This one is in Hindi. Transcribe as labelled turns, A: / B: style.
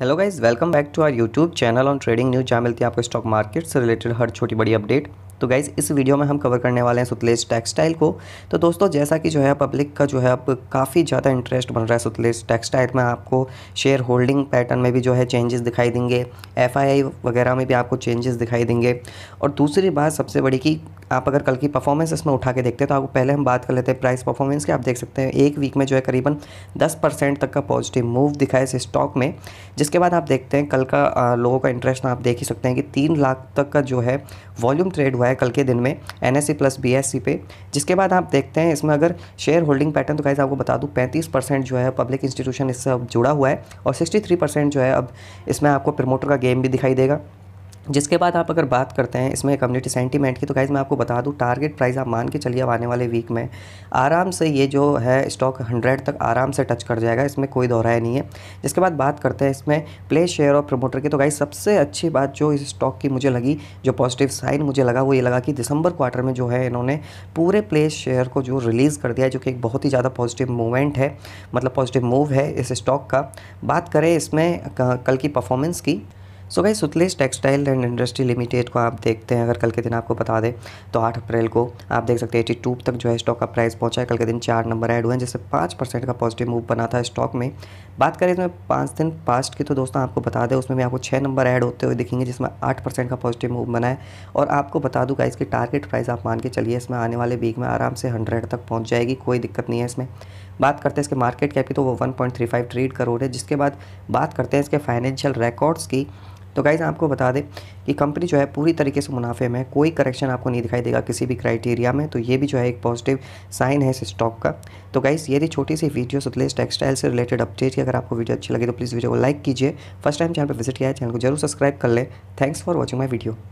A: hello guys welcome back to our YouTube channel on trading news जहाँ मिलती है आपको स्टॉक मार्केट से रिलेटेड हर छोटी बड़ी अपडेट तो गाइज़ इस वीडियो में हम कवर करने वाले हैं सुतलेज टेक्सटाइल को तो दोस्तों जैसा कि जो है पब्लिक का जो है अब काफ़ी ज़्यादा इंटरेस्ट बन रहा है सुतलेज टेक्सटाइल में आपको शेयर होल्डिंग पैटर्न में भी जो है चेंजेस दिखाई देंगे एफ वगैरह में भी आपको चेंजेस दिखाई देंगे और दूसरी बात सबसे बड़ी कि आप अगर कल की परफॉर्मेंस इसमें उठा के देखते हैं तो आपको पहले हम बात कर लेते हैं प्राइस परफॉर्मेंस की आप देख सकते हैं एक वीक में जो है करीबन 10 परसेंट तक का पॉजिटिव मूव दिखा है इस स्टॉक में जिसके बाद आप देखते हैं कल का लोगों का इंटरेस्ट आप देख ही सकते हैं कि तीन लाख तक का जो है वॉल्यूम ट्रेड हुआ है है कल के दिन में N plus B S C पे जिसके बाद आप देखते हैं इसमें अगर शेयर होल्डिंग पैटर्न तो गाइज आपको बता दूँ पैंतीस परसेंट जो है पब्लिक इंस्टीट्यूशन इससे अब जुड़ा हुआ है और सिक्सटी थ्री परसेंट जो है अब इसमें आपको प्रमोटर का गेम भी दिखाई देगा जिसके बाद आप अगर बात करते हैं इसमें कम्युनिटी सेंटीमेंट की तो गाइज़ मैं आपको बता दूं टारगेट प्राइस आप मान के चलिए आने वाले वीक में आराम से ये जो है स्टॉक 100 तक आराम से टच कर जाएगा इसमें कोई दोहरा नहीं है जिसके बाद बात करते हैं इसमें प्ले शेयर और प्रमोटर की तो गाइज़ सबसे अच्छी बात जो इस स्टॉक की मुझे लगी जो पॉजिटिव साइन मुझे लगा वो ये लगा कि दिसंबर क्वार्टर में जो है इन्होंने पूरे प्ले शेयर को जो रिलीज़ कर दिया जो कि एक बहुत ही ज़्यादा पॉजिटिव मूवमेंट है मतलब पॉजिटिव मूव है इस स्टॉक का बात करें इसमें कल की परफॉर्मेंस की सो गई Sutlej textile and industry limited को आप देखते हैं अगर कल के दिन आपको बता दें तो आठ अप्रैल को आप देख सकते हैं एटी टू तक जो है स्टॉक का प्राइस पहुंचा है कल के दिन चार नंबर ऐड हुए हैं जिससे पाँच परसेंट का पॉजिटिव मूव बना था स्टॉक में बात करें इसमें पाँच दिन पास्ट की तो दोस्तों आपको बता दें उसमें भी आपको छः नंबर ऐड होते हुए दिखेंगे जिसमें आठ परसेंट का पॉजिटिव मूव बना है और आपको बता दूँगा इसकी टारगेट प्राइस आप मान के चलिए इसमें आने वाले वीक में आराम से हंड्रेड तक पहुँच जाएगी कोई दिक्कत नहीं है इसमें बात करते हैं इसके मार्केट कैप की तो वो 1.35 ट्रेड करोड़ है जिसके बाद बात करते हैं इसके फाइनेंशियल रिकॉर्ड्स की तो गाइज़ आपको बता दें कि कंपनी जो है पूरी तरीके से मुनाफे में कोई करेक्शन आपको नहीं दिखाई देगा किसी भी क्राइटेरिया में तो ये भी जो है एक पॉजिटिव साइन है इस स्टॉक का तो गाइज़ ये छोटी सी वीडियो सुतलेश टेक्सटाइल से रिलेटेड अपडेट की अगर आपको वीडियो अच्छी लगी तो प्लीज़ वीडियो को लाइक कीजिए फर्स्ट टाइम चैनल पर विजिट किया है चैनल को जरूर सब्सक्राइब कर लें thanks for watching my video